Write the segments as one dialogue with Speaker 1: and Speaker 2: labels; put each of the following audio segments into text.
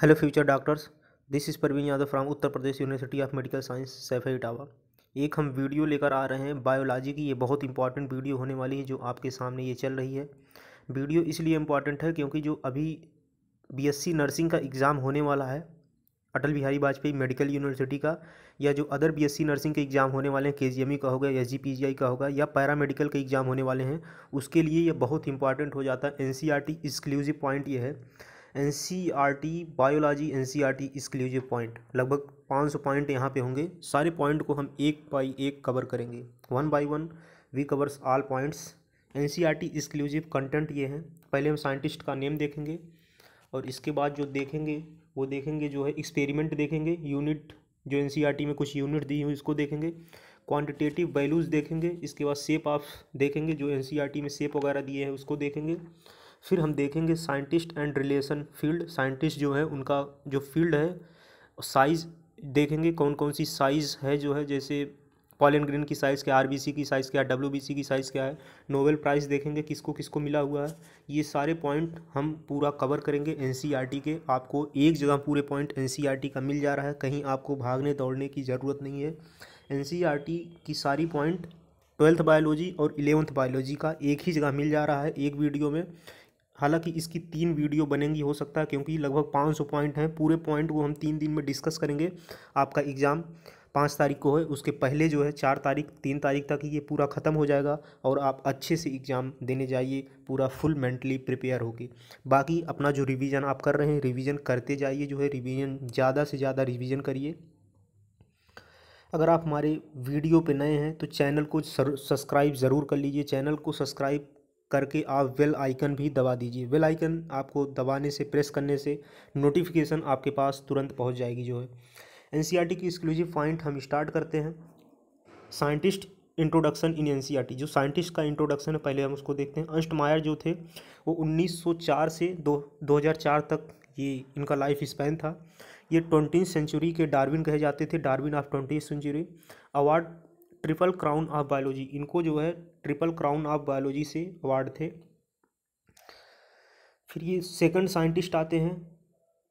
Speaker 1: Hello future doctors this is Parveen Yadav from Uttar Pradesh university of medical science Saifai Etawah एक हम video लेकर आ रहे हैं बायोलॉजी की ये बहुत इंपॉर्टेंट वीडियो होने वाली है जो आपके सामने ये चल रही है वीडियो इसलिए इम्पॉर्टेंट है क्योंकि जो अभी बीएससी नर्सिंग का एग्ज़ाम होने वाला है अटल बिहारी वाजपेयी मेडिकल यूनिवर्सिटी का या जो अदर बी नर्सिंग के एग्ज़ाम होने वाले हैं के e का होगा एस जी का होगा या पैरा मेडिकल के एग्ज़ाम होने वाले हैं उसके लिए ये बहुत इंपॉर्टेंट हो जाता है एन एक्सक्लूसिव पॉइंट ये है N C R T biology N C R T इसके लिए पॉइंट लगभग पाँच सौ पॉइंट यहाँ पे होंगे सारे पॉइंट को हम एक बाई एक कवर करेंगे one by one we covers all points N C R T exclusive content ये हैं पहले हम साइंटिस्ट का नेम देखेंगे और इसके बाद जो देखेंगे वो देखेंगे जो है एक्सपेरिमेंट देखेंगे यूनिट जो एन सी आर टी में कुछ यूनिट दी हुई इसको देखेंगे क्वान्टिटेटिव वैल्यूज़ देखेंगे इसके बाद सेप ऑफ देखेंगे जो एन सी आर टी में सेप वगैरह दिए हैं उसको देखेंगे फिर हम देखेंगे scientist and relation field scientist जो है उनका जो फील्ड है साइज़ देखेंगे कौन कौन सी साइज़ है जो है जैसे पॉलन ग्रीन की साइज़ क्या आर की साइज़ क्या डब्ल्यू की साइज़ क्या है नोबेल प्राइज़ देखेंगे किसको किसको मिला हुआ है ये सारे पॉइंट हम पूरा कवर करेंगे एन के आपको एक जगह पूरे पॉइंट एन का मिल जा रहा है कहीं आपको भागने दौड़ने की ज़रूरत नहीं है एन की सारी पॉइंट ट्वेल्थ बायोलॉजी और इलेवंथ बायोलॉजी का एक ही जगह मिल जा रहा है एक वीडियो में हालांकि इसकी तीन वीडियो बनेंगी हो सकता है क्योंकि लगभग 500 पॉइंट हैं पूरे पॉइंट को हम तीन दिन में डिस्कस करेंगे आपका एग्ज़ाम पाँच तारीख को है उसके पहले जो है चार तारीख तीन तारीख तक ये पूरा ख़त्म हो जाएगा और आप अच्छे से एग्ज़ाम देने जाइए पूरा फुल मेंटली प्रिपेयर होगी बाकी अपना जो रिवीजन आप कर रहे हैं रिवीजन करते जाइए जो है रिवीजन ज़्यादा से ज़्यादा रिवीजन करिए अगर आप हमारे वीडियो पे नए हैं तो चैनल को सब्सक्राइब ज़रूर कर लीजिए चैनल को सब्सक्राइब करके आप वेल आइकन भी दबा दीजिए वेल आइकन आपको दबाने से प्रेस करने से नोटिफिकेशन आपके पास तुरंत पहुंच जाएगी जो है एन e की एक्सक्लूसिव पॉइंट हम स्टार्ट करते हैं साइंटिस्ट इंट्रोडक्शन इन एन जो साइंटिस्ट का इंट्रोडक्शन है पहले हम उसको देखते हैं अंस्ट मायर जो थे वो 1904 से दो 2004 तक ये इनका लाइफ स्पैन था ये ट्वेंटी सेंचुरी के डार्विन कहे जाते थे Darwin of twenty century award triple crown of biology इनको जो है ट्रिपल क्राउन ऑफ बायोलॉजी से अवार्ड थे फिर ये सेकंड साइंटिस्ट आते हैं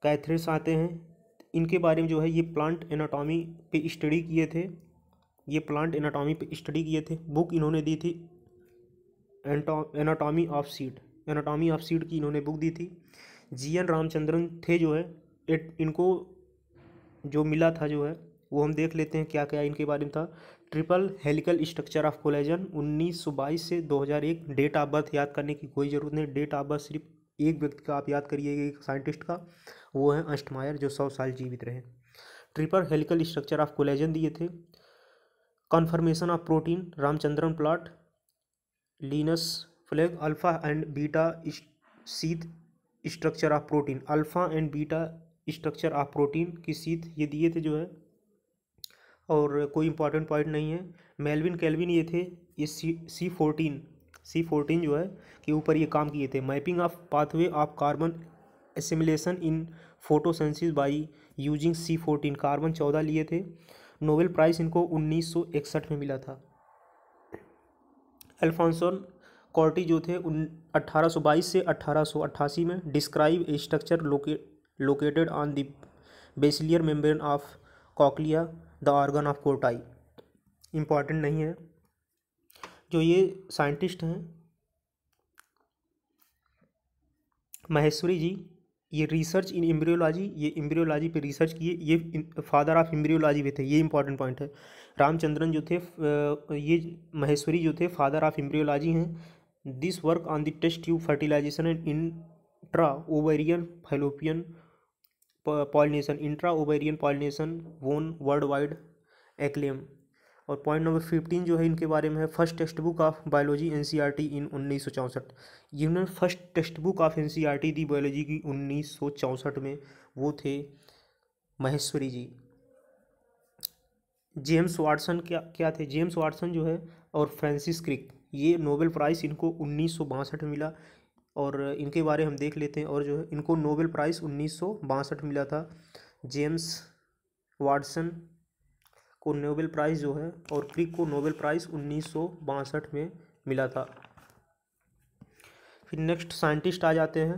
Speaker 1: कैथरेस आते हैं इनके बारे में जो है ये प्लांट एनाटॉमी पे स्टडी किए थे ये प्लांट एनाटॉमी पे स्टडी किए थे बुक इन्होंने दी थी anatomy of seed anatomy of seed की इन्होंने बुक दी थी जी एन रामचंद्रन थे जो है इनको जो मिला था जो है वो हम देख लेते हैं क्या क्या इनके बारे में था triple helical structure of collagen 1922 से 2001 डेट ऑफ बर्थ याद करने की कोई ज़रूरत नहीं डेट ऑफ बर्थ सिर्फ एक व्यक्ति का आप याद करिए एक साइंटिस्ट का वो है अष्टमायर जो सौ साल जीवित रहे triple helical structure of collagen दिए थे conformation of protein Ramachandran plot Linus flag alpha and beta sheet structure of protein alpha and beta structure of protein की सीथ ये दिए थे जो है और कोई इंपॉर्टेंट पॉइंट नहीं है मेलविन कैलविन ये थे ये सी सी फोर्टीन सी फोर्टीन जो है के ऊपर ये काम किए थे mapping of pathway of carbon assimilation in photosynthesis by using C fourteen carbon चौदह लिए थे नोबेल प्राइज़ इनको उन्नीस सौ इकसठ में मिला था अल्फांसोन कॉर्टी जो थे उन बाईस से अट्ठासी में डिस्क्राइब स्ट्रक्चर लोके located on the basilar membrane of cochlea the organ of Corti important नहीं है जो ये साइंटिस्ट हैं महेश्वरी जी ये रिसर्च इन एम्ब्रियोलॉजी ये एम्ब्रियोलॉजी पे रिसर्च किए ये फादर ऑफ एम्ब्रियोलॉजी भी थे ये इंपॉर्टेंट पॉइंट है रामचंद्रन जो थे ये महेश्वरी जो थे फादर ऑफ एम्ब्रियोलॉजी हैं this work on the test tube fertilization and intra ovarian fallopian pollination intra ovarian pollination won world wide acclaim और पॉइंट नंबर फिफ्टीन जो है इनके बारे में है first text book of biology N C R T in उन्नीस सौ चौंसठ जिन्होंने first text book of N C R T दी बायोलॉजी की उन्नीस सौ चौंसठ में वो थे महेश्वरी जी जेम्स वाटसन क्या क्या थे जेम्स वाटसन जो है और फ्रांसिस क्रिक ये नोबेल प्राइज़ इनको उन्नीस सौ बासठ में मिला और इनके बारे हम देख लेते हैं और जो है इनको नोबेल प्राइज़ उन्नीस मिला था जेम्स वाटसन को नोबेल प्राइज़ जो है और क्रिक को नोबेल प्राइज़ उन्नीस में मिला था फिर नेक्स्ट साइंटिस्ट आ जाते हैं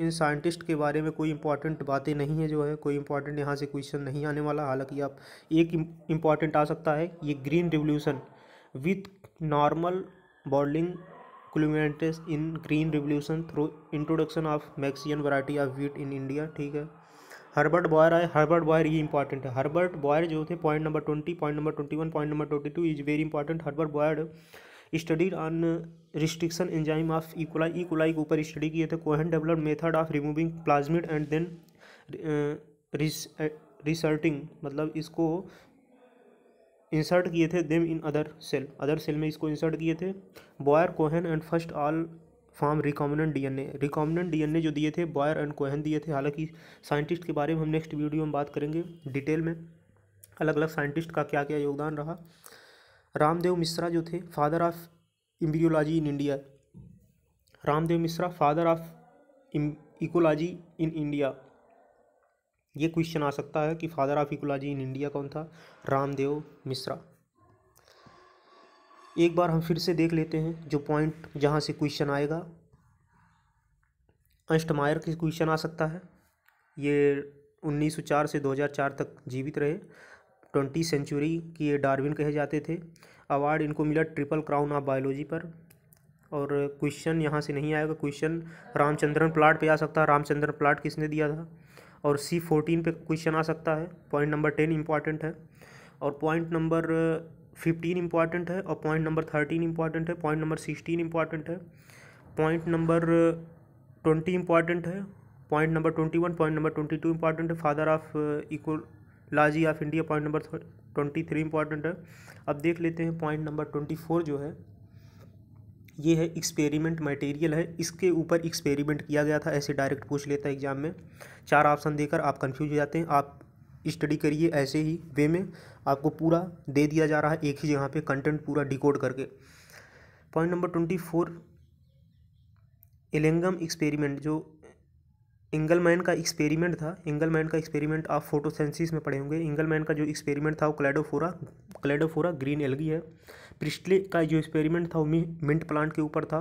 Speaker 1: इन साइंटिस्ट के बारे में कोई इंपॉर्टेंट बातें नहीं है जो है कोई इंपॉर्टेंट यहाँ से क्वेश्चन नहीं आने वाला हालांकि आप एक इम्पॉर्टेंट आ सकता है ये green revolution with Norman Borlaug culminates in green revolution through introduction of Mexican variety of wheat in India ठीक है हर्बर्ट बॉयर आए हर्बर्ट बॉयर ये इंपॉर्टेंट है हर्बर्ट बॉयर जो थे point number twenty point number twenty one point number twenty two is very important Herbert Boyer study on restriction enzyme of E coli E coli के ऊपर study किए थे Cohen develop method of removing plasmid and then reinserting मतलब इसको insert किए थे them in other cell other cell में इसको इंसर्ट किए थे Boyer Cohen and first all form recombinant DNA recombinant DNA जो दिए थे बॉयर एंड कोहन दिए थे हालांकि साइंटिस्ट के बारे में हम नेक्स्ट वीडियो में बात करेंगे डिटेल में अलग अलग साइंटिस्ट का क्या क्या योगदान रहा रामदेव मिश्रा जो थे father of embryology in India Ramdev Mishra father of ecology in India ये क्वेश्चन आ सकता है कि father of ecology in India कौन था रामदेव मिश्रा एक बार हम फिर से देख लेते हैं जो पॉइंट जहाँ से क्वेश्चन आएगा अंस्टमायर के क्वेश्चन आ सकता है ये 1904 से 2004 तक जीवित रहे ट्वेंटी सेंचुरी के ये डार्विन कहे जाते थे अवार्ड इनको मिला ट्रिपल क्राउन ऑफ बायोलॉजी पर और क्वेश्चन यहाँ से नहीं आएगा क्वेश्चन रामचंद्रन प्लाट पे आ सकता है रामचंद्रन प्लाट किसने दिया था और सी फोर्टीन पे क्वेश्चन आ सकता है पॉइंट नंबर टेन इंपॉर्टेंट है और पॉइंट नंबर फिफ्टीन इंपॉर्टेंट है और पॉइंट नंबर थर्टीन इंपॉर्टेंट है पॉइंट नंबर सिक्सटीन इंपॉर्टेंट है पॉइंट नंबर ट्वेंटी इंपॉर्टेंट है point number twenty one point number twenty two important है father of ecology of India point number twenty three important है अब देख लेते हैं point number twenty four जो है ये है एक्सपेरिमेंट मटेरियल है इसके ऊपर एक्सपेरिमेंट किया गया था ऐसे डायरेक्ट पूछ लेता है एग्जाम में चार ऑप्शन देकर आप कंफ्यूज हो जाते हैं आप स्टडी करिए ऐसे ही वे में आपको पूरा दे दिया जा रहा है एक ही जगह पे कंटेंट पूरा डिकोड करके पॉइंट नंबर ट्वेंटी फोर एलेंगम एक्सपेरिमेंट जो एंगलमैन का एक्सपेरिमेंट था इंगलमैन का एक्सपेरिमेंट आप फोटोसेंसिस में पढ़े होंगे इंगलमैन का जो एक्सपेरिमेंट था वो क्लेडोफोरा क्लेडोफोरा ग्रीन एलगी है प्रिस्टली का जो एक्सपेरिमेंट था वो मिंट प्लांट के ऊपर था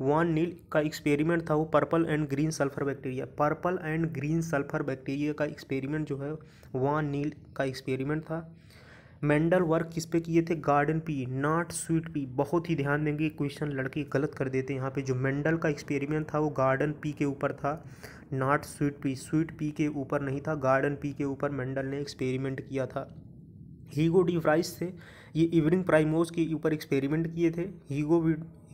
Speaker 1: वान नील का एक्सपेरिमेंट था वो purple and green sulphur bacteria purple and green sulphur bacteria का एक्सपेरिमेंट जो है वन नील का एक्सपेरिमेंट था मेंडल वर्क किस पे किए थे garden pea not sweet pea बहुत ही ध्यान देंगे क्वेश्चन लड़के गलत कर देते हैं यहाँ पे जो मेंडल का एक्सपेरिमेंट था वो गार्डन पी के ऊपर था not sweet pea sweet pea के ऊपर नहीं था गार्डन पी के ऊपर मेंडल ने एक्सपेरिमेंट किया था हीगो डी राइस थे ये इवनिंग प्राइमोज के ऊपर एक्सपेरिमेंट किए थे हीगो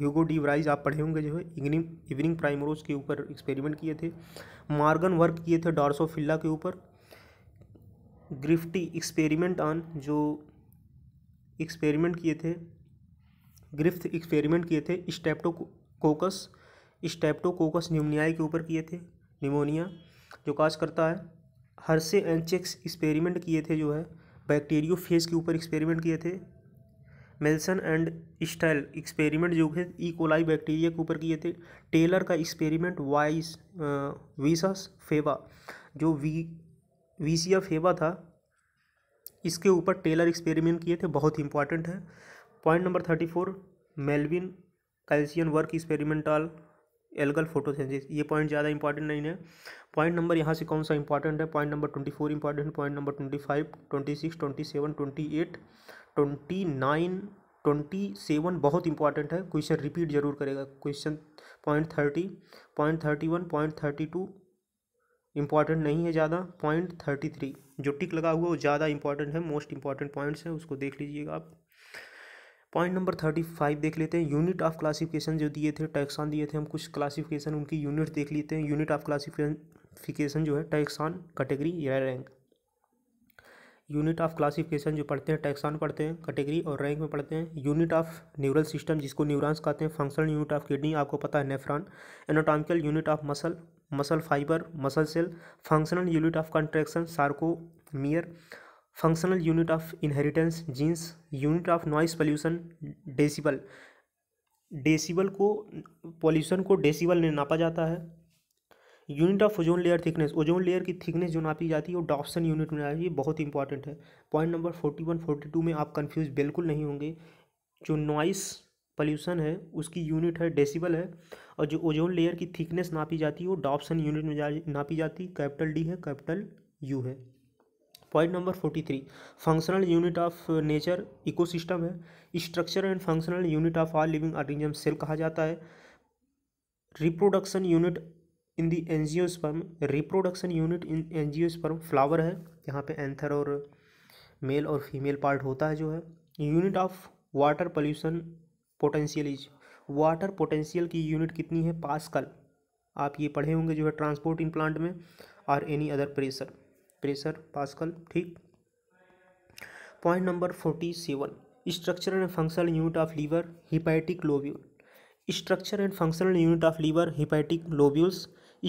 Speaker 1: हीगो डी राइज आप पढ़े होंगे जो है इवनिंग इवनिंग प्राइमरोज के ऊपर एक्सपेरिमेंट किए थे मार्गन वर्क किए थे डॉर्सोफिल्ला के ऊपर ग्रिफ्टी एक्सपेरिमेंट ऑन जो एक्सपेरिमेंट किए थे ग्रिफ्थ एक्सपेरिमेंट किए थे स्टेप्टोकोकस स्टेप्टोकोकस न्यूमनियाई के ऊपर किए थे निमोनिया जो काज करता है हर्से एंड चेक्स एक्सपेरिमेंट किए थे जो है फेज के ऊपर एक्सपेरिमेंट किए थे मेल्सन एंड स्टाइल एक्सपेरिमेंट जो है ई कोलाई बैक्टीरिया के ऊपर किए थे टेलर का एक्सपेरिमेंट वाइस वीसस फेवा जो वी वीसिया फेवा था इसके ऊपर टेलर एक्सपेरिमेंट किए थे बहुत इंपॉर्टेंट है point number thirty four Melvin Calvin work experimental algal photosynthesis ये पॉइंट ज़्यादा इंपॉर्टेंट नहीं है पॉइंट नंबर यहाँ से कौन सा इंपॉर्टेंट है point number twenty four important है point number twenty five twenty six twenty seven twenty eight twenty nine twenty seven बहुत इंपॉर्टेंट है क्वेश्चन रिपीट जरूर करेगा question point thirty point thirty one point thirty two important नहीं है ज़्यादा point thirty three जो टिक लगा हुआ वो ज़्यादा इंपॉर्टेंट है मोस्ट इंपॉर्टेंट पॉइंट्स हैं उसको देख लीजिएगा आप पॉइंट नंबर थर्टी फाइव देख लेते हैं यूनिट ऑफ क्लासिफिकेशन जो दिए थे टैक्सान दिए थे हम कुछ क्लासिफिकेशन उनकी यूनिट देख लेते हैं यूनिट ऑफ क्लासिफिकेशन जो है टैक्सान कैटेगरी या रैंक यूनिट ऑफ क्लासिफिकेशन जो पढ़ते हैं टैक्सान पढ़ते हैं कैटेगरी और रैंक में पढ़ते हैं यूनिट ऑफ न्यूरल सिस्टम जिसको न्यूरॉन्स कहते हैं फंक्शनल यूनिट ऑफ किडनी आपको पता है nephron anatomical unit of muscle muscle fibre muscle cell functional unit of contraction sarcomere functional unit of inheritance genes unit of noise pollution decibel decibel को pollution को decibel में नापा जाता है unit of ozone layer thickness ozone layer की thickness जो नापी जाती है वो डॉप्सन यूनिट में आती है बहुत इंपॉर्टेंट है point number forty one forty two में आप कन्फ्यूज़ बिल्कुल नहीं होंगे जो नॉइस पॉल्यूशन है उसकी यूनिट है डेसिबल है और जो ओजोन लेयर की थिकनेस नापी जाती है वो डॉप्सन यूनिट में जा, नापी जाती कैपिटल डी है कैपिटल यू है point number forty three functional unit of nature ecosystem है structure and functional unit of are living organism cell कहा जाता है reproduction unit in the angiosperm reproduction unit in angiosperm flower है यहाँ पे anther और mail और फीमेल पार्ट होता है जो है unit of water pollution potential is water potential की यूनिट कितनी है पास्कल आप ये पढ़े होंगे जो है ट्रांसपोर्ट इन प्लांट में और any other pressure pressure pascal ठीक point number forty seven structure and functional unit of liver hepatic lobule structure and functional unit of liver hepatic lobules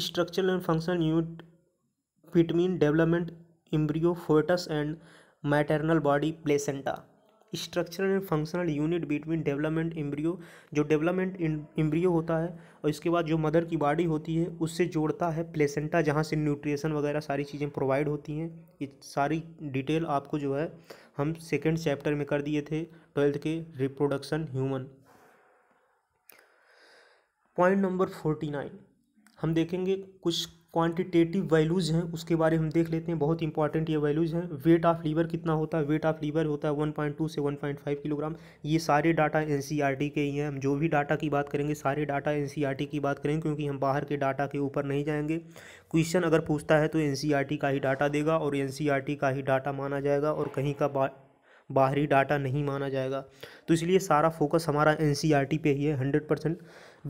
Speaker 1: structural and functional unit between development embryo foetus and maternal body placenta structural and functional unit between development embryo जो development embryo होता है और इसके बाद जो mother की body होती है उससे जोड़ता है प्लेसेंटा जहाँ से न्यूट्रिशन वगैरह सारी चीज़ें प्रोवाइड होती हैं ये सारी डिटेल आपको जो है हम सेकेंड चैप्टर में कर दिए थे ट्वेल्थ के reproduction human point number forty nine हम देखेंगे कुछ क्वांटिटेटिव वैल्यूज़ हैं उसके बारे में हम देख लेते हैं बहुत इंपॉर्टेंट ये वैल्यूज़ हैं वेट ऑफ लीवर कितना होता है वेट ऑफ लीवर होता है 1.2 से 1.5 किलोग्राम ये सारे डाटा एन e के ही हैं हम जो भी डाटा की बात करेंगे सारे डाटा एन e की बात करेंगे क्योंकि हम बाहर के डाटा के ऊपर नहीं जाएंगे क्वेश्चन अगर पूछता है तो एन e का ही डाटा देगा और एन का ही डाटा माना जाएगा और कहीं का बाहरी डाटा नहीं माना जाएगा तो इसलिए सारा फोकस हमारा एन पे ही है hundred percent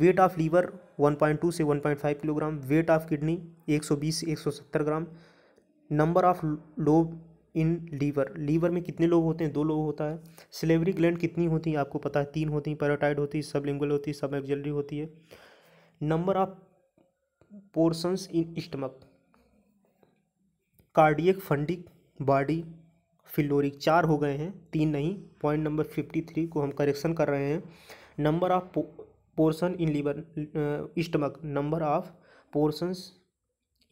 Speaker 1: weight of liver 1.2 से 1.5 किलोग्राम वेट ऑफ किडनी 120 से 170 gram number of lobe in liver liver में कितने लोग होते हैं दो लोग होता है सिलेवरी ग्लैंड कितनी होती है आपको पता है तीन होती हैं पैराटाइड होती है लिंगल होती है सब एक्जलरी होती है number of portions in stomach cardiac fundic body pyloric चार हो गए हैं तीन नहीं पॉइंट नंबर फिफ्टी थ्री को हम करेक्शन कर रहे हैं number of portion in liver stomach number of portions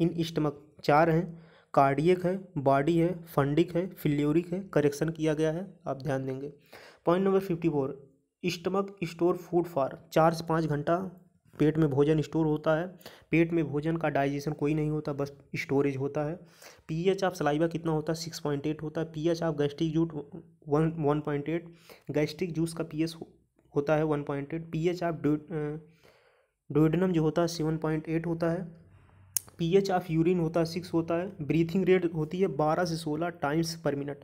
Speaker 1: in stomach चार हैं कार्डियक है बॉडी है फंडिक है फिल्योरिक है करेक्शन किया गया है आप ध्यान देंगे point number fifty four stomach store food for चार से पाँच घंटा पेट में भोजन स्टोर होता है पेट में भोजन का डाइजेशन कोई नहीं होता बस स्टोरेज होता है पीएच ऑफ सलाइवा कितना होता है सिक्स पॉइंट एट होता है pH of gastric juice one one point eight gastric juice का पीएच होता है one point eight P H of duodenum जो होता है सेवन पॉइंट एट होता है पी एच ऑफ यूरिन होता है सिक्स होता है ब्रीथिंग रेट होती है बारह से सोलह टाइम्स पर मिनट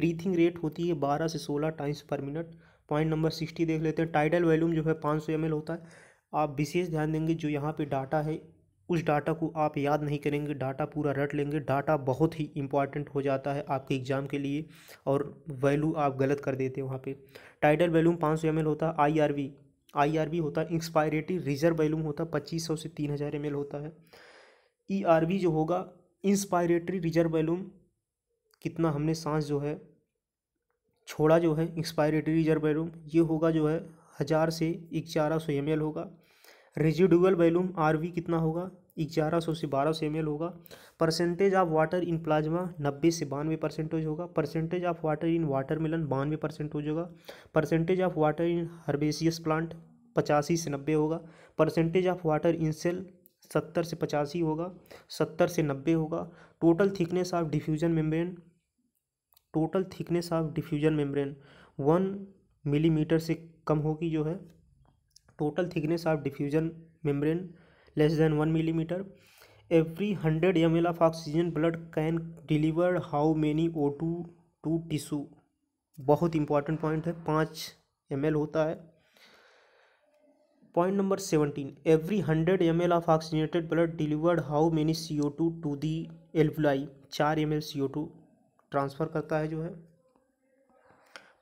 Speaker 1: ब्रीथिंग रेट होती है बारह से सोलह टाइम्स पर मिनट पॉइंट नंबर सिक्सटी देख लेते हैं टाइडल वॉल्यूम जो है पाँच सौ एम एल होता है आप विशेष ध्यान देंगे जो यहाँ पे डाटा है उस डाटा को आप याद नहीं करेंगे डाटा पूरा रट लेंगे डाटा बहुत ही इंपॉर्टेंट हो जाता है आपके एग्ज़ाम के लिए और वैल्यू आप गलत कर देते हैं वहाँ पे टाइडल वैल्यूम पाँच सौ एम होता है आई आईआरबी होता है इंस्पायरेटिव रिजर्व वैल्यूम होता है पच्चीस सौ से तीन हज़ार एम होता है ई e जो होगा इंस्पायरेटरी रिजर्व वैल्यूम कितना हमने सांस जो है छोड़ा जो है इंस्पायरेटरी रिजर्व वैल्यूम ये होगा जो है हज़ार से ग्यारह सौ एम होगा रेजिडुअल वैल्यूम आर वी कितना होगा ग्यारह सौ से बारह सौ एम एल होगा percentage of water in plasma नब्बे से बानवे परसेंटेज होगा percentage of water in watermelon बानवे परसेंटेज होगा percentage of water in herbaceous plant पचासी से नब्बे होगा percentage of water in cell सत्तर से पचासी होगा सत्तर से नब्बे होगा total thickness of diffusion membrane total thickness of diffusion membrane one millimetre से कम होगी जो है total thickness of diffusion membrane less than one millimetre every hundred M L of oxygen blood can deliver how many O two to tissue बहुत important point है पाँच M L होता है point number seventeen every hundred M L of oxygenated blood delivered how many C O two to the alveoli चार M L C O two transfer करता है जो है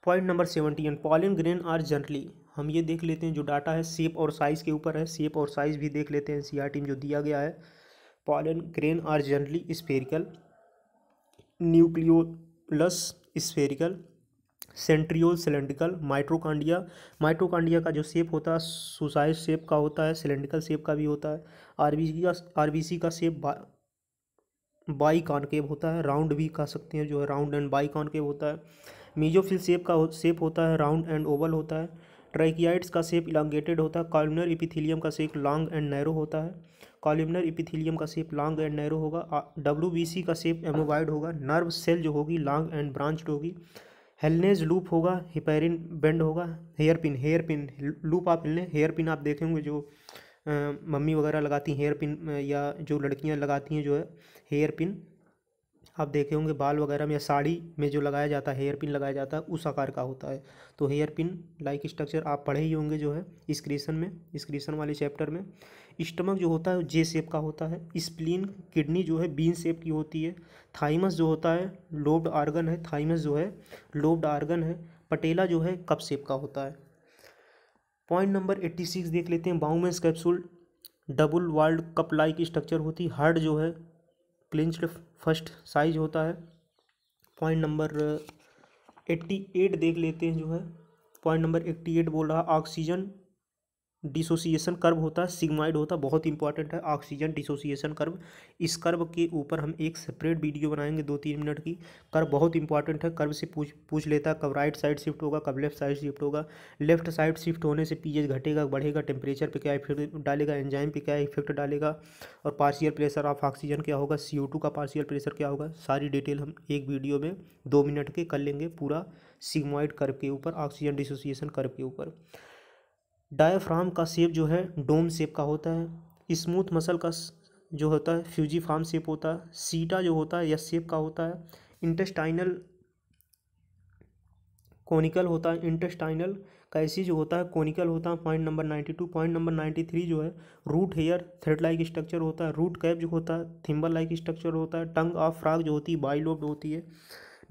Speaker 1: point number seventeen pollen grain are generally हम ये देख लेते हैं जो डाटा है सेप और साइज़ के ऊपर है सेप और साइज़ भी देख लेते हैं सी आर में जो दिया गया है pollen grain are generally spherical nucleolus spherical centriole cylindrical mitochondria mitochondria का जो शेप होता है सुसाइज शेप का होता है सिलेंड्रिकल शेप का भी होता है आरबीसी का आरबीसी का शेप बाई कॉनकेव होता है राउंड भी कह सकते हैं जो है राउंड एंड बाई कॉनकेव होता है मीजोफिल सेप का शेप होता है राउंड एंड ओवल होता है ट्राइकियाइट्स का सेप इलांगेटेड होता है कॉलमनर इपिथीलियम का सेप लॉन्ग एंड नैरो होता है कॉलमनर इपिथीलियम का सेप लॉन्ग एंड नैरो होगा डब्ल्यू का सेप एमोवाइड होगा नर्व सेल जो होगी लॉन्ग एंड ब्रांचड होगी हेलनेज लूप होगा हिपेरिन बेंड होगा hairpin hairpin loop आप हिलने हेयर पिन आप देखे होंगे जो मम्मी वगैरह लगाती हैं हेयर पिन या जो लड़कियां लगाती हैं जो है हेयर पिन आप देखे होंगे बाल वगैरह में या साड़ी में जो लगाया जाता है हेयर पिन लगाया जाता है उस आकार का होता है तो हेयर पिन लाइक स्ट्रक्चर आप पढ़े ही होंगे जो है इस क्रिएशन में इस क्रिएशन वाले चैप्टर में स्टमक जो होता है जे सेप का होता है स्प्लीन किडनी जो है बीन सेप की होती है थाइमस जो होता है लोब्ड आर्गन है थाइमस जो है लोब्ड आर्गन है पटेला जो है कप सेप का होता है पॉइंट नंबर एट्टी सिक्स देख लेते हैं Bowman's capsule double walled cup like structure होती हार्ट जो है क्लिंच्ड फर्स्ट साइज होता है पॉइंट नंबर एट्टी एट देख लेते हैं जो है पॉइंट नंबर एट्टी एट बोल रहा ऑक्सीजन डिसोसिएशन कर्व होता है सिग्माइड होता बहुत इंपॉर्टेंट है ऑक्सीजन डिसोसिएशन कर्व इस कर्व के ऊपर हम एक सेपरेट वीडियो बनाएंगे दो तीन मिनट की कर्व बहुत इंपॉर्टेंट है कर्व से पूछ पूछ लेता है कब राइट साइड शिफ्ट होगा कब लेफ्ट साइड शिफ्ट होगा लेफ्ट साइड शिफ्ट होने से पी घटेगा बढ़ेगा टेम्परेचर पर क्या इफेक्ट डालेगा एंजाइम पर क्या इफेक्ट डालेगा और पार्शियल प्रेशर ऑफ ऑक्सीजन क्या होगा सी का पार्शियल प्रेशर क्या होगा सारी डिटेल हम एक वीडियो में दो मिनट के कर लेंगे पूरा सिग्माइड कर्व के ऊपर ऑक्सीजन डिसोसिएशन कर्व के ऊपर डायफ्राम का सेप जो है डोम सेप का होता है स्मूथ मसल का जो होता है फ्यूजी फार्म सेप होता है सीटा जो होता है यस सेप का होता है इंटेस्टाइनल कोनिकल होता है इंटेस्टाइनल कैसी जो होता है कोनिकल होता है point number ninety two point number ninety three जो है root hair thread like structure होता है रूट कैप जो होता है थिम्बल लाइक स्ट्रक्चर होता है टंग ऑफ फ्राग जो होती है बाइलोब्ड होती है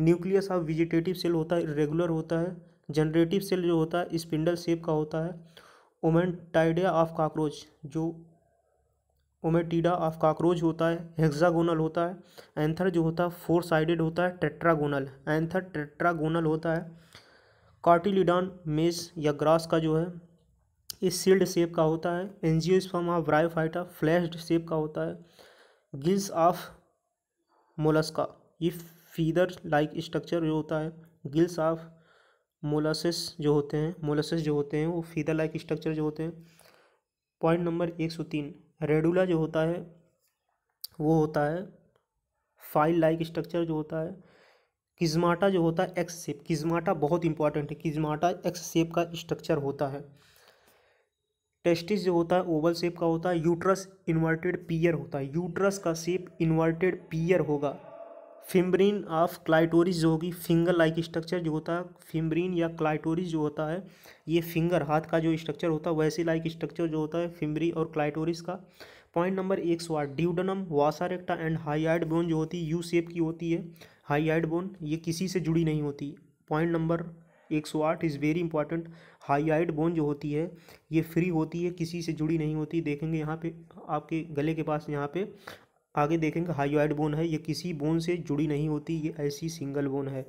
Speaker 1: न्यूक्लियस ऑफ विजिटेटिव सेल होता है रेगुलर होता है जनरेटिव सेल जो होता है स्पिंडल सेप का होता है ओमेंटाइडिया ऑफ काक्रोच जो ओमेटिडा ऑफ काक्रोच होता है हेक्सागोनल होता है एंथर जो होता है फोर साइडेड होता है टेट्रागोनल एंथर टेट्रागोनल होता है कार्टिलिडान मेज या ग्रास का जो है इस सील्ड शेप का होता है angiosperm of bryophyta flask shape का होता है गिल्स ऑफ मोलस्का ये फीदर लाइक स्ट्रक्चर जो होता है गिल्स ऑफ मोलासिस जो होते हैं मोलासिस जो होते हैं वो फीदा लाइक स्ट्रक्चर जो होते हैं पॉइंट नंबर एक सौ तीन रेडुला जो होता है वो होता है फाइल लाइक स्ट्रक्चर जो होता है किजमाटा जो होता है एक्स सेप किजमाटा बहुत इंपॉर्टेंट है किजमाटा एक्स सेप का स्ट्रक्चर होता है टेस्टिस जो होता है ओवल सेप का होता है यूट्रस इन्वर्टेड पियर होता है यूट्रस का सेप इन्वर्टेड पियर होगा फिम्ब्रीन ऑफ क्लाइटोरिस जो होगी फिंगर लाइक स्ट्रक्चर जो होता है फिम्ब्रीन या क्लाइटोरिस जो होता है ये फिंगर हाथ का जो स्ट्रक्चर होता है वैसे लाइक स्ट्रक्चर जो होता है फिम्बरी और क्लाइटोरिस का पॉइंट नंबर एक सौ आठ duodenum vasa recta and hyoid bone जो होती है यू सेप की होती है हाईआइड बोन ये किसी से जुड़ी नहीं होती पॉइंट नंबर एक सौ आठ is very important hyoid bone जो होती है ये फ्री होती है किसी से जुड़ी नहीं होती देखेंगे यहाँ पे आपके गले के पास यहाँ पे आगे देखेंगे हाइवाइड बोन है ये किसी बोन से जुड़ी नहीं होती ये ऐसी सिंगल बोन है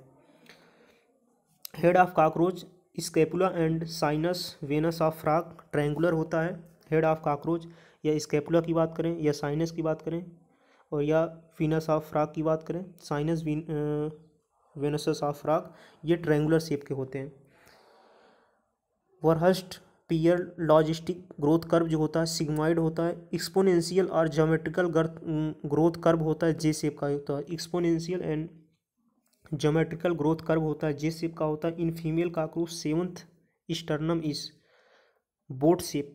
Speaker 1: head of cockroach scapula and sinus venosus of frog triangular होता है हेड ऑफ काकरोच या स्केपुला की बात करें या साइनस की बात करें और या फिनस ऑफ फ्राक की बात करें साइनस वेनस ऑफ फ्राक ये ट्रैंगुलर शेप के होते हैं Verhulst Pearl logistic growth curve जो होता है सिग्माइड होता है एक्सपोनेंशियल और जोमेट्रिकल ग्रोथ कर्व होता है जे सेप का होता है exponential and geometrical growth curve होता है जे सेप का होता है in female cockroach seventh sternum is boat shape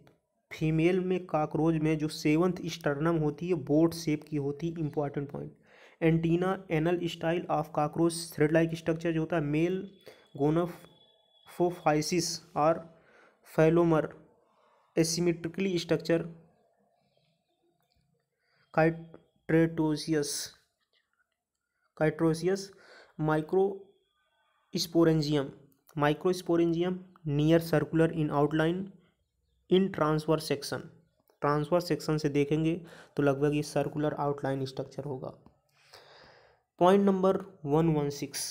Speaker 1: female में काकरोच में जो सेवंथ स्टर्नम होती है बोट सेप की होती है important point antenna anal style of cockroach thread like structure जो होता है मेल गोनफ फोफाइसिस और फैलोमर एसिमेट्रिकली स्ट्रक्चर काइट्रेटोसियस काइट्रोसियस micro sporangium microsporangium near circular in outline in transverse section transverse section से देखेंगे तो लगभग ये सर्कुलर आउटलाइन स्ट्रक्चर होगा point number one one six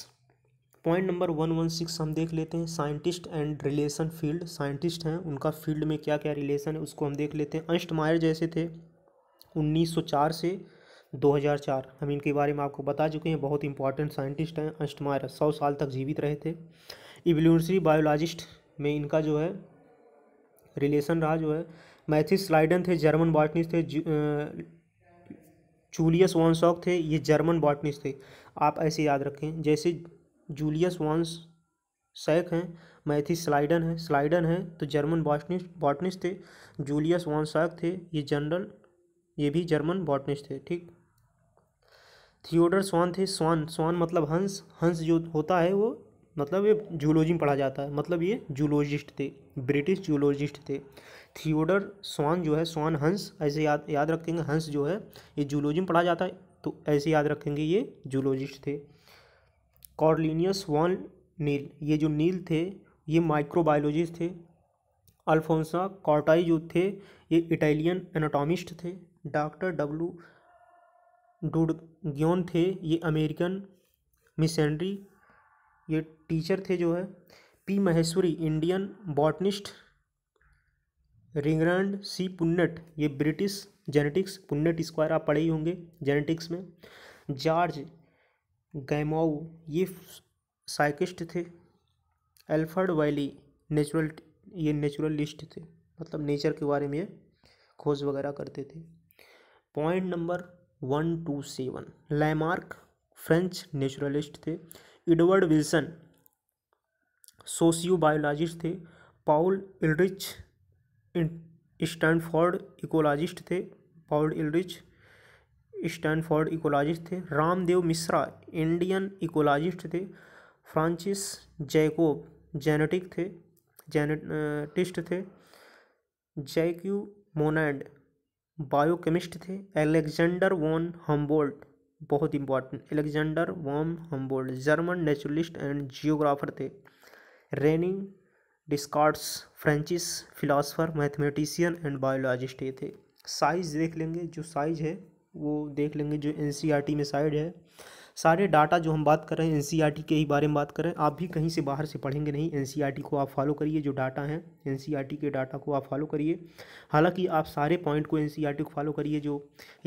Speaker 1: point number one one six हम देख लेते हैं scientist and relation field scientist हैं उनका फील्ड में क्या क्या रिलेशन है उसको हम देख लेते हैं अंस्ट मायर जैसे थे 1904 से 2004 हम इनके बारे में आपको बता चुके हैं बहुत इंपॉर्टेंट साइंटिस्ट हैं अंस्ट मायर सौ साल तक जीवित रहे थे इवोल्यूशनरी बायोलॉजिस्ट में इनका जो है रिलेशन रहा जो है मैथिस स्लाइडन थे जर्मन बॉटनिस्ट थे चूलियस वॉन्सॉक थे ये जर्मन बॉटनिस्ट थे आप ऐसे याद रखें जैसे जूलियस वॉन्स सैक हैं मैथी स्लाइडन है स्लाइडन है तो जर्मन बॉटनिस्ट बॉटनिस्ट थे जूलियस वॉन सैक थे ये जनरल ये भी जर्मन बॉटनिस्ट थे ठीक थियोडर स्वान थे स्वान स्वान मतलब हंस हंस जो होता है वो मतलब ये जूलॉजी में पढ़ा जाता है मतलब ये जूलॉजिस्ट थे ब्रिटिश जूलॉजिस्ट थे थियोडर स्वान जो है स्वान हंस ऐसे याद याद रखेंगे हंस जो है ये जूलॉजी में पढ़ा जाता है तो ऐसे याद रखेंगे ये जूलॉजिस्ट थे कॉर्लिनियस वॉन नील ये जो नील थे ये माइक्रोबायोलॉजिस्ट थे अल्फोंसा कॉर्टाई जो थे ये इटालियन एनाटॉमिस्ट थे डॉक्टर डब्लू डुडग्योन थे ये अमेरिकन मिशनरी ये टीचर थे जो है P Maheshwari Indian botanist Reginald C Punnett ये ब्रिटिश जेनेटिक्स पुन्नट स्क्वायर आप पढ़े ही होंगे जेनेटिक्स में जॉर्ज गैमोव ये साइकिस्ट थे एल्फर्ड वैली नेचुरल ये नेचुरलिस्ट थे मतलब नेचर के बारे में ये खोज वगैरह करते थे point number one two seven Lamarck French naturalist थे एडवर्ड विल्सन सोशियो बायोलॉजिस्ट थे पाउल इलरिच स्टैंडफोर्ड इकोलॉजिस्ट थे पाउल इलरिच स्टैनफोर्ड इकोलॉजिस्ट थे रामदेव मिश्रा इंडियन इकोलॉजिस्ट थे फ्रांसिस जैकोब जेनेटिक थे जेनेटिस्ट थे जैक्यू मोनैंड बायोकेमिस्ट थे एलेक्जेंडर वॉन हम्बोल्ट बहुत important Alexander von Humboldt German naturalist and geographer थे René Descartes French philosopher mathematician and biologist ये थे साइज देख लेंगे जो साइज है वो देख लेंगे जो एन e में साइड है सारे डाटा जो हम बात कर रहे हैं एन e के ही बारे में बात कर रहे हैं आप भी कहीं से बाहर से पढ़ेंगे नहीं एन e को आप फॉलो करिए जो डाटा है एन के डाटा को आप फॉलो करिए हालांकि आप सारे पॉइंट को एन को फॉलो करिए जो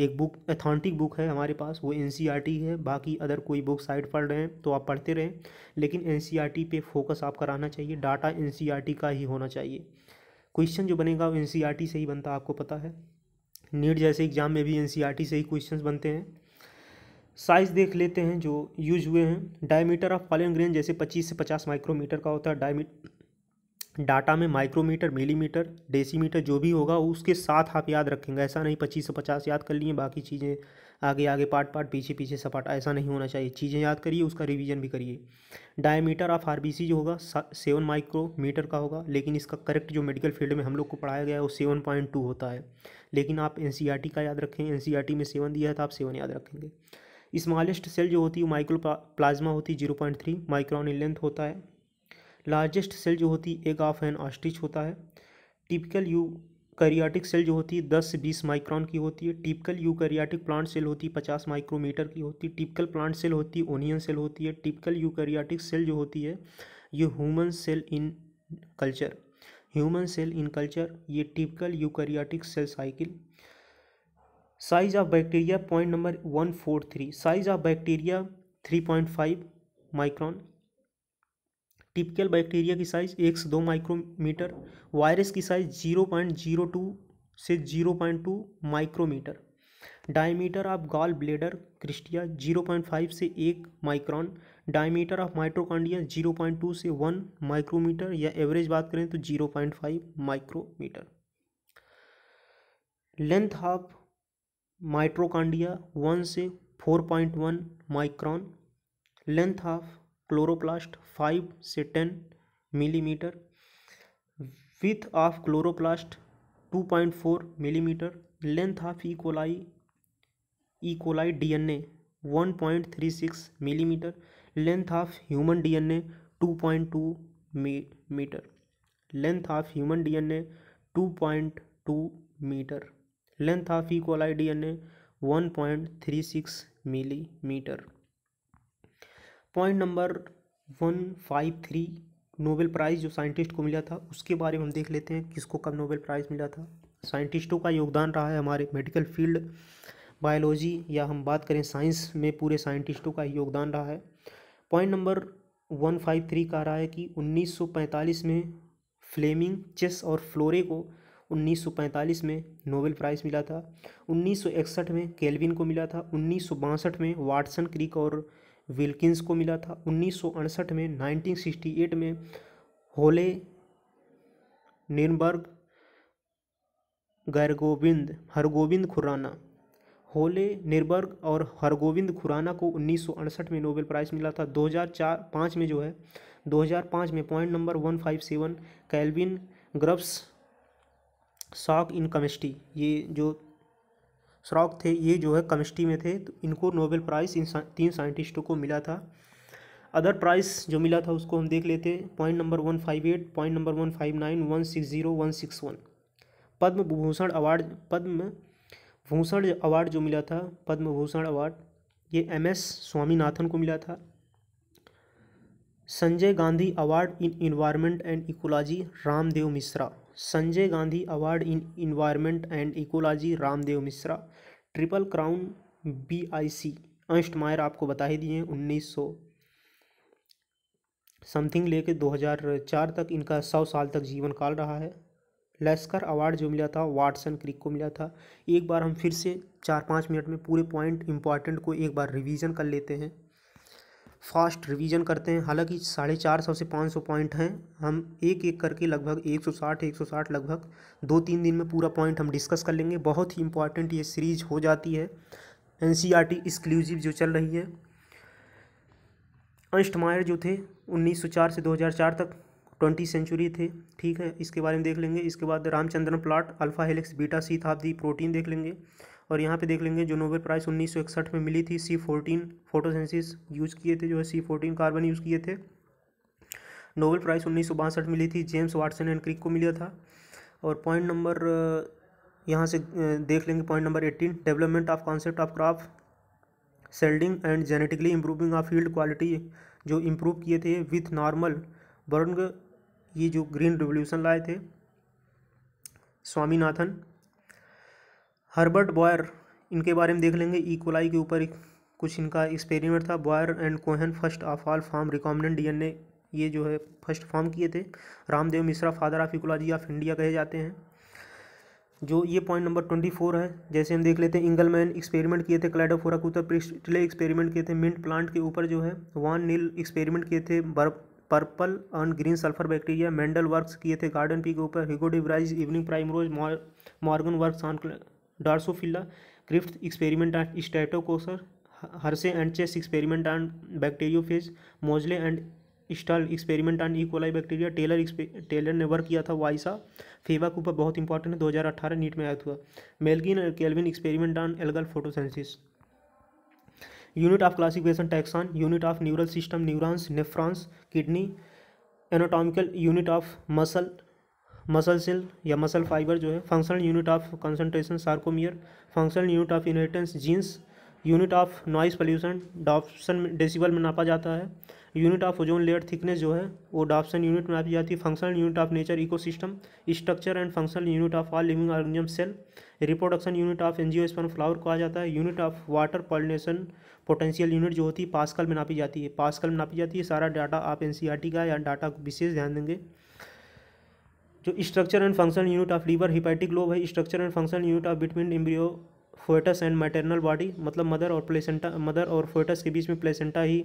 Speaker 1: एक बुक अथॉन्टिक बुक है हमारे पास वो एन है बाकी अदर कोई बुक साइड पढ़ रहे हैं तो आप पढ़ते रहें लेकिन एन पे फोकस आपका रहना चाहिए डाटा एन का ही होना चाहिए क्वेश्चन जो बनेगा वो एन से ही बनता आपको पता है नीट जैसे एग्ज़ाम में भी एन e से ही क्वेश्चन बनते हैं साइज देख लेते हैं जो यूज हुए हैं डायमीटर ऑफ पॉलियन ग्रेन जैसे 25 से 50 माइक्रोमीटर का होता है डायमी डाटा में माइक्रोमीटर मिलीमीटर डेसीमीटर जो भी होगा उसके साथ आप याद रखेंगे ऐसा नहीं 25 से 50 याद कर लिए बाकी चीज़ें आगे आगे पार्ट पार्ट पीछे पीछे सपाट ऐसा नहीं होना चाहिए चीज़ें याद करिए उसका रिवीजन भी करिए डायमीटर ऑफ आर जो होगा सेवन माइक्रोमीटर का होगा लेकिन इसका करेक्ट जो मेडिकल फील्ड में हम लोग को पढ़ाया गया है वो सेवन पॉइंट टू होता है लेकिन आप एन e का याद रखें एन e में सेवन दिया है तो आप सेवन याद रखेंगे स्मॉलेस्ट सेल जो होती है माइक्रो प्लाज्मा होती है zero point three micron in length होता है लार्जेस्ट सेल जो होती है एग ऑफ एन ऑस्ट्रिच होता है टिपिकल यू कैरियाटिक सेल जो होती है दस से बीस माइक्रॉन की होती है टिपिकल कैरियाटिक प्लांट सेल होती है पचास माइक्रोमीटर की होती है टिपिकल प्लांट सेल होती है ओनियन सेल होती है टिपिकल कैरियाटिक सेल जो होती है ये human cell in culture human cell in culture ये typical eukaryotic cell cycle size of bacteria point number one four three size of bacteria three point five micron typical bacteria की size एक से दो micrometre virus की size zero point zero two से zero point two micrometre diameter of gall bladder cristae zero point five से एक micron diameter of mitochondria zero point two से one micrometre या एवरेज बात करें तो zero point five micrometre length of mitochondria one से four point one micron length of chloroplast five से ten millimetre width of chloroplast two point four millimetre length of E coli E coli three six millimetre length of human D N A two two me metre length of human D N A two point two metre length of E coli three six millimetre point number one five three Nobel prize जो scientist को मिला था उसके बारे में हम देख लेते हैं किसको कब नोबेल प्राइज़ मिला था साइंटिस्टों का योगदान रहा है हमारे मेडिकल फील्ड बायोलॉजी या हम बात करें साइंस में पूरे साइंटिस्टों का योगदान रहा है point number one five three का रहा है कि 1945 में फ्लेमिंग चेस और फ्लोरे को 1945 में नोबेल प्राइज़ मिला था 1961 में केल्विन को मिला था उन्नीस में वाटसन क्रिक और विल्किंस को मिला था उन्नीस में 1968 में होले निर्बर्ग गैरगोविंद हरगोविंद खुराना होले निर्बर्ग और हरगोविंद खुराना को उन्नीस में नोबेल प्राइज़ मिला था 2004 पाँच में जो है 2005 में point number 157 Calvin Grubbs Schrock in chemistry ये जो श्रॉक थे ये जो है केमिस्ट्री में थे तो इनको नोबेल प्राइज़ इन तीन साइंटिस्टों को मिला था अदर प्राइस जो मिला था उसको हम देख लेते हैं point number one five eight point number one five nine one six zero one six one Padma Bhushan award Padma Bhushan award जो मिला था पद्म भूषण अवार्ड ये एम एस स्वामीनाथन को मिला था Sanjay Gandhi award in environment and ecology Ramdev Mishra Sanjay Gandhi award in environment and ecology Ramdev Mishra triple crown B I C Ernst Mayr आपको बता ही दिए उन्नीस सौ समथिंग लेके 2004 तक इनका सौ साल तक जीवन काल रहा है लेस्कर अवार्ड जो मिला था वाटसन क्रिक को मिला था एक बार हम फिर से चार पाँच मिनट में पूरे पॉइंट इंपॉर्टेंट को एक बार रिवीजन कर लेते हैं फास्ट रिवीजन करते हैं हालांकि साढ़े चार सौ से पाँच सौ पॉइंट हैं हम एक एक करके लगभग एक सौ साठ एक सौ साठ लगभग दो तीन दिन में पूरा पॉइंट हम डिस्कस कर लेंगे बहुत ही इंपॉर्टेंट ये सीरीज हो जाती है N C R T exclusive जो चल रही है अंश मायर जो थे चार से चार तक ट्वेंटी सेंचुरी थे ठीक है इसके बारे में देख लेंगे इसके बाद Ramachandran plot alpha helix beta sheet था दी प्रोटीन देख लेंगे और यहाँ पे देख लेंगे जो नोबेल प्राइज़ उन्नीस में मिली थी सी फोर्टीन फोटोसेंसिस यूज़ किए थे जो है सी फोर्टीन कार्बन यूज़ किए थे नोबेल प्राइज़ उन्नीस मिली थी जेम्स वाटसन एंड क्रिक को मिला था और पॉइंट नंबर यहाँ से देख लेंगे point number eighteen development of concept of craft seeding and genetically improving of field quality जो इम्प्रूव किए थे विथ नॉर्मल बर्ग ये जो ग्रीन रिवोल्यूशन लाए थे स्वामीनाथन हर्बर्ट बॉयर इनके बारे में देख लेंगे इकोलाई e. के ऊपर कुछ इनका एक्सपेरिमेंट था Boyer and Cohen first of all form recombinant DNA ये जो है फर्स्ट फॉर्म किए थे Ramdev Mishra father of ecology of India कहे जाते हैं जो ये पॉइंट नंबर ट्वेंटी फोर है जैसे हम देख लेते हैं इंगलमैन एक्सपेरिमेंट किए थे क्लाइडोफोरा के ऊपर पिछले एक्सपेरिमेंट किए थे मिंट प्लांट के ऊपर जो है वन नील एक्सपेरिमेंट किए थे purple and green sulphur bacteria Mendel works किए थे गार्डन पी के ऊपर Hugo de Vries evening evening primrose Morgan work on Drosophila Griffith experiment on स्टेटोकोसर Hershey and Chase experiment on phage Meselson and Stahl experiment on E coli bacteria Taylor Taylor ने work किया था वाइसा फेवा के ऊपर बहुत इंपॉर्टेंट है दो हज़ार अट्ठारह नीट में आया था मेलगिन और Calvin experiment on algal photosynthesis unit of classification taxon unit of neural system neurons nephrons kidney anatomical unit of muscle muscle cell या मसल फाइबर जो है functional unit of concentration sarcomere functional unit of inheritance genes unit of noise pollution Dobson decibel में नापा जाता है unit of ozone layer thickness जो है वो डॉप्सन यूनिट में नापी जाती है functional unit of nature ecosystem structure and functional unit of all living organism cell reproduction unit of spun flower कहा जाता है unit of water pollination potential unit जो होती है पासकल में नापी जाती है पासकल में नापी जाती है सारा डाटा आप एन e का या डाटा को विशेष ध्यान देंगे जो structure and function unit of liver hepatic lobe है structure and function unit of between embryo foetus and maternal body मतलब मदर और प्लेसेंटा मदर और फोएटस के बीच में प्लेसेंटा ही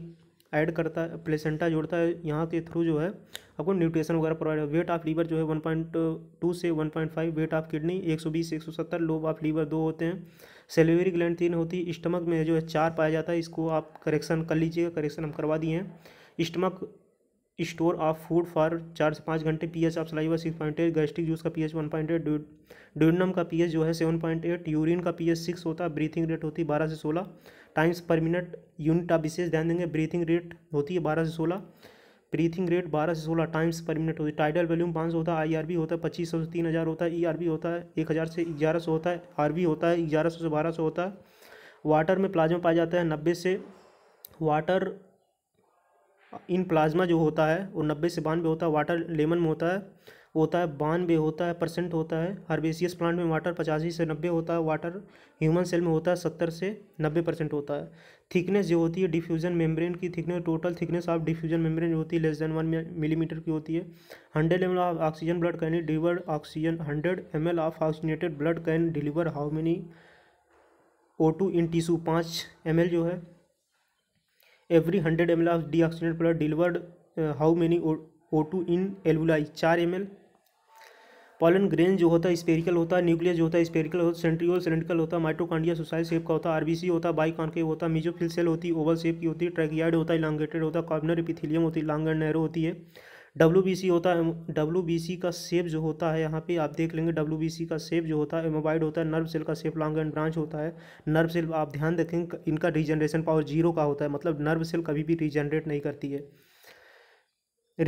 Speaker 1: ऐड करता है प्लेसेंटा जोड़ता है यहाँ के थ्रू जो है आपको न्यूट्रिशन वगैरह प्रोवाइड वेट ऑफ लीवर जो है वन पॉइंट टू से one point five weight of kidney एक सौ बीस एक सौ सत्तर लोब ऑफ लीवर दो होते हैं सेलिवरी ग्लैंड तीन होती है स्टमक में जो है चार पाया जाता है इसको आप करेक्शन कर लीजिएगा करेक्शन हम करवा दिए हैं stomach store of food for चार से पाँच घंटे P of saliva six point eight gastric juice का P H one point eight duodenum का पी जो है सेवन पॉइंट एट यूरिन का पी एच सिक्स होता है ब्रीथिंग रेट होती है बारह से सोलह टाइम्स पर मिनट यूनिट आप विशेष ध्यान देंगे ब्रीथिंग रेट होती है बारह से सोलह ब्रीथिंग रेट बारह से सोलह टाइम्स पर मिनट होती है टाइडल वॉल्यूम पाँच सौ होता है आई होता है पच्चीस सौ से तीन हज़ार होता है ई होता है एक हज़ार से ग्यारह सौ होता है आर होता है ग्यारह सौ से बारह सौ होता है वाटर में प्लाज्मा पाया जाता है नब्बे से वाटर इन प्लाज्मा जो होता है वो नब्बे से बानवे होता है वाटर लेमन में होता है होता है बानवे होता है परसेंट होता है हर्बेसियस प्लांट में वाटर पचासी से नब्बे होता है वाटर ह्यूमन सेल में होता है सत्तर से नब्बे परसेंट होता है थिकनेस जो होती है डिफ्यूजन मेम्ब्रेन की thickness total thickness of diffusion membrane जो होती है लेस देन वन मिलीमीटर की होती है hundred M of oxygen blood can deliver oxygen hundred M of oxygenated blood can deliver how many O two in tissue पाँच M जो है every hundred M L of D oxidant plus delivered how many O two in एलबुलाई चार M L pollen grain जो होता है spherical होता है न्यूक्लियस जो होता है स्पेरिकल होता सेंट्रियोल सिलेंड्रिकल होता है माइटोकांडिया सुसाइल शेप का होता है आरबीसी होता है बाई कॉन्केव होता है मीजोफिल सेल होती है ओवल शेप की होती है ट्रैकियार्ड होता है लांगेटेड होता है कॉर्नर एपिथिलियम होती है लांग एंड नैरो होती है डब्ल्यू होता है डब्ल्यू का सेप जो होता है यहाँ पे आप देख लेंगे डब्ल्यू का सेप जो होता है एमोबाइड होता है नर्व सेल का सेप लॉन्ग एंड ब्रांच होता है नर्व सेल आप ध्यान देखें इनका रीजनरेशन पावर जीरो का होता है मतलब नर्व सेल कभी भी रीजनरेट नहीं करती है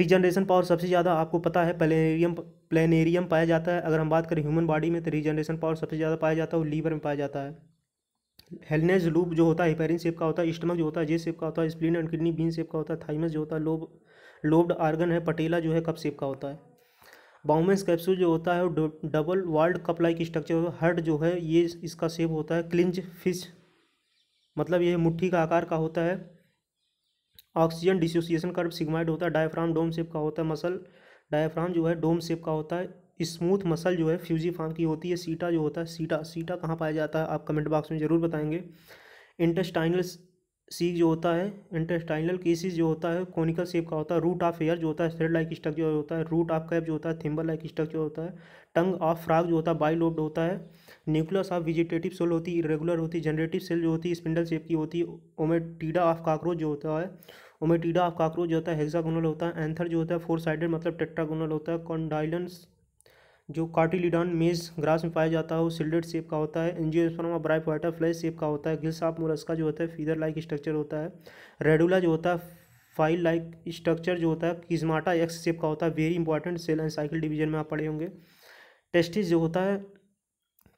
Speaker 1: रीजनरेशन पावर सबसे ज़्यादा आपको पता है प्लेनेरियम प्लेनेरियम पाया जाता है अगर हम बात करें ह्यूमन बॉडी में तो रीजनरेशन पावर सबसे ज़्यादा पाया जाता है वो लीवर में पाया जाता है हेलनेज लूप जो होता है हिपेरिन सेप का होता है स्टमक जो होता है जे सेप का होता है spleen and kidney bean shape का होता है थाइमस जो होता है लोब लोब्ड आर्गन है पटेला जो है कप सेप का होता है बाउमेंस कैप्सूल जो होता है वो double walled cup like structure हर्ड जो है ये इसका सेप होता है क्लिंज फिश मतलब ये मुट्ठी का आकार का होता है ऑक्सीजन डिसोसिएशन कर्व सिग्माइड होता है डायफ्राम डोम सेप का होता है मसल डायफ्राम जो है डोम सेप का होता है स्मूथ मसल जो है फ्यूजी फार्म की होती है सीटा जो होता है सीटा सीटा कहाँ पाया जाता है आप कमेंट बॉक्स में ज़रूर बताएंगे इंटेस्टाइनल सी जो होता है इंटेस्टाइनल केसिस जो होता है कॉनिकल शेप का होता है रूट ऑफ एयर जो होता है थ्रेड लाइक स्ट्रक्चर होता है रूट ऑफ कैप जो होता है थिम्बल लाइक स्ट्रक्चर होता है टंग ऑफ फ्राग जो होता है बाइलोब्ड होता है न्यूक्लियस ऑफ विजिटेटिव सेल होती है इरेगुलर होती है जनरेटिव सेल जो होती है स्पिंडल शेप की होती है ओमेटीडा ऑफ काक्रोच जो होता है ओमेटीडा ऑफ काक्रोच जो होता है हेक्सागोनल होता है एंथर जो होता है फोर साइडेड मतलब टेक्ट्रागोनल होता है कॉन्डाइलेंस जो कार्टिलिडॉन मेज ग्रास में पाया जाता है वो सिल्डेड शेप का होता है एंजियोस्पर्मा वाइटर फ्लैश शेप का होता है गिलसाप का जो होता है फीदर लाइक स्ट्रक्चर होता है रेडुला जो होता है फाइल लाइक स्ट्रक्चर जो होता है किजमाटा एक्स शेप का होता है very important cell and cycle division में आप पढ़े होंगे टेस्टिस जो होता है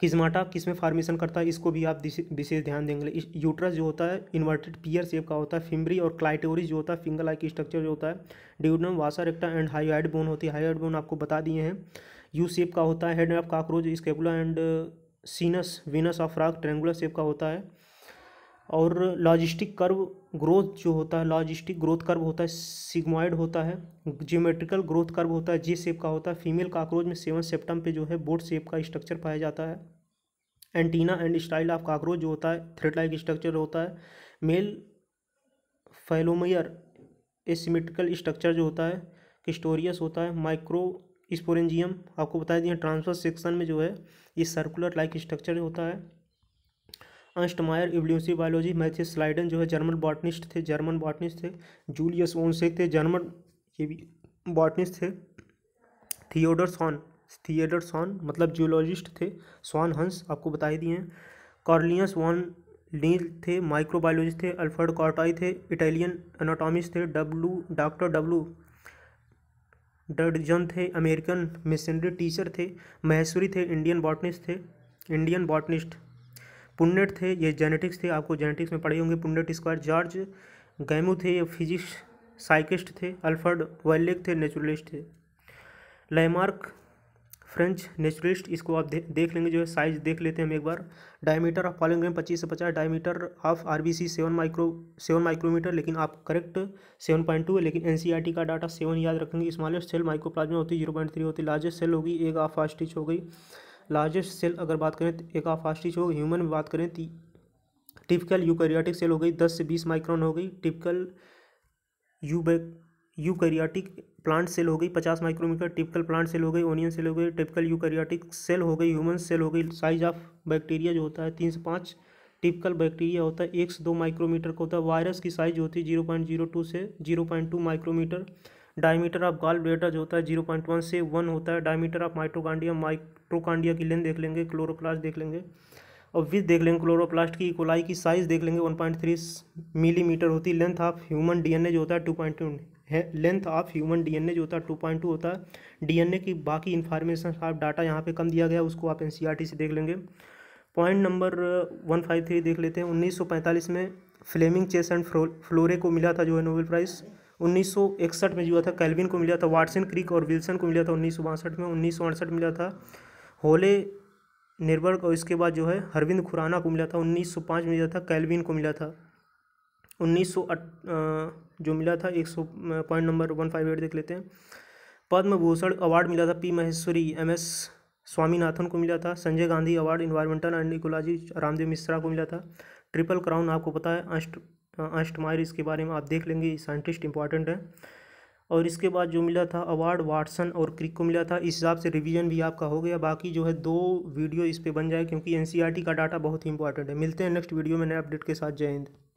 Speaker 1: किजमाटा किस में फार्मेशन करता है इसको भी आप विशेष ध्यान देंगे यूट्रस जो होता है इन्वर्टेड पियर शेप का होता है फिम्बरी और क्लाइटोरिस जो होता है फिंगर लाइक स्ट्रक्चर जो होता है duodenum vasa recta and hyoid bone होती है हाईआइड बोन आपको बता दिए हैं यू शेप का होता है head of cockroach scapula and sinus venosus of frog triangular shape का होता है और लॉजिस्टिक कर्व ग्रोथ जो होता है लॉजिस्टिक ग्रोथ कर्व होता है सिग्मॉइड होता है जियोमेट्रिकल ग्रोथ कर्व होता है जे शेप का होता है फीमेल काकरोच में सेवन सेप्टम पे जो है बोर्ड शेप का स्ट्रक्चर पाया जाता है antenna and style of cockroach जो होता है थ्रेड लाइक स्ट्रक्चर होता है मेल फैलोमियर एसिमेट्रिकल स्ट्रक्चर जो होता है किस्टोरियस होता है माइक्रो स्पोरेंजियम आपको बता दिया ट्रांसफर सेक्शन में जो है ये सर्कुलर लाइक स्ट्रक्चर होता है अंस्ट मायर इवल्यूसिव बायोलॉजी मैथिस स्लाइडन जो है जर्मन बॉटनिस्ट थे जर्मन बॉटनिस्ट थे जूलियस ओनसेक थे जर्मन ये भी बॉटनिस्ट थे थियोडर सॉन थियोडर सॉन मतलब जूलॉजिस्ट थे सॉन हंस आपको बता ही दिए हैं कॉर्लियस वॉन नील थे माइक्रोबायोलॉजिस्ट थे अल्फर्ड कॉर्टाई थे इटालियन एनाटॉमिस्ट थे डब्लू डॉक्टर डब्लू जन थे अमेरिकन मिशनरी टीचर थे महेश्वरी थे इंडियन बॉटनिस्ट थे इंडियन बॉटनिस्ट पुन्नेट थे ये जेनेटिक्स थे आपको जेनेटिक्स में पढ़े होंगे पुन्नेट स्क्वायर जॉर्ज गैमू थे ये फिजिक्स साइकिस्ट थे अल्फर्ड वेल्लिक थे नेचुरलिस्ट थे लैमार्क फ्रेंच नेचुरलिस्ट इसको आप दे, देख लेंगे जो है साइज देख लेते हैं हम एक बार डायमीटर ऑफ ग्राम पच्चीस से पचास diameter of R B C seven micro seven micrometre लेकिन आप करेक्ट सेवन पॉइंट टू है लेकिन एन सी आर टी का डाटा सेवन याद रखेंगे स्मॉलेस्ट सेल माइक्रोप्लाज्मा होती है जीरो पॉइंट थ्री होती है लार्जेस्ट सेल होगी एक ऑफ फास्टिच हो गई लार्जेस्ट सेल अगर बात करें तो एक ऑफ फास्टिच होगी ह्यूमन में बात करें तो टिपिकल यूकैरियोटिक सेल हो गई दस से बीस माइक्रोन हो गई टिपिकल यूबैक यूकैरियोटिक प्लांट सेल हो गई पचास माइक्रोमीटर टिपिकल प्लांट सेल हो गई ओनियन सेल हो गई टिपिकल यूकैरियोटिक सेल हो गई ह्यूमन सेल हो गई साइज ऑफ बैक्टीरिया जो होता है तीन से पाँच टिपिकल बैक्टीरिया होता है एक से दो माइक्रोमीटर का होता है वायरस की साइज होती है जीरो पॉइंट जीरो टू से zero point two micrometre diameter of gall bladder जो होता है जीरो पॉइंट वन से वन होता है डायमीटर ऑफ माइट्रोकांडिया माइट्रोकांडिया की लेंथ देख लेंगे क्लोरोप्लास्ट देख लेंगे और विथ देख लेंगे क्लोरोप्लास्ट की इकोलाई की साइज़ देख लेंगे वन पॉइंट थ्री होती लेंथ ऑफ ह्यूमन डीएनए जो होता है टू पॉइंट टू है लेंथ ऑफ ह्यूमन डीएनए जो होता है टू पॉइंट टू होता है डीएनए की बाकी इन्फॉर्मेशन आप डाटा यहाँ पे कम दिया गया उसको आप एन e से देख लेंगे point number one five three देख लेते हैं उन्नीस सौ पैंतालीस में फ्लेमिंग चेस एंड फ्लोरे को मिला था जो है नोबेल प्राइज़ उन्नीस सौ इकसठ में जो था कैलविन को मिला था वाटसन क्रिक और विल्सन को मिला था उन्नीस सौ बासठ में उन्नीस सौ अड़सठ मिला था होले निर्भर और इसके बाद जो है हरविंद खुराना को मिला था 1905 में मिला था कैलविन को मिला था 1908 जो मिला था सौ point number one five eight देख लेते हैं पद्म भूषण अवार्ड मिला था P Maheshwari M S Swaminathan को मिला था Sanjay Gandhi award environmental and ecology Ramdev Mishra को मिला था ट्रिपल क्राउन आपको पता है अष्ट अष्टमायर इसके बारे में आप देख लेंगे साइंटिस्ट इंपॉर्टेंट है और इसके बाद जो मिला था अवार्ड वाटसन और क्रिक को मिला था इस हिसाब से रिवीजन भी आपका हो गया बाकी जो है दो वीडियो इस पर बन जाए क्योंकि एन e का डाटा बहुत ही इंपॉर्टेंट है मिलते हैं नेक्स्ट वीडियो में नए अपडेट के साथ जय हिंद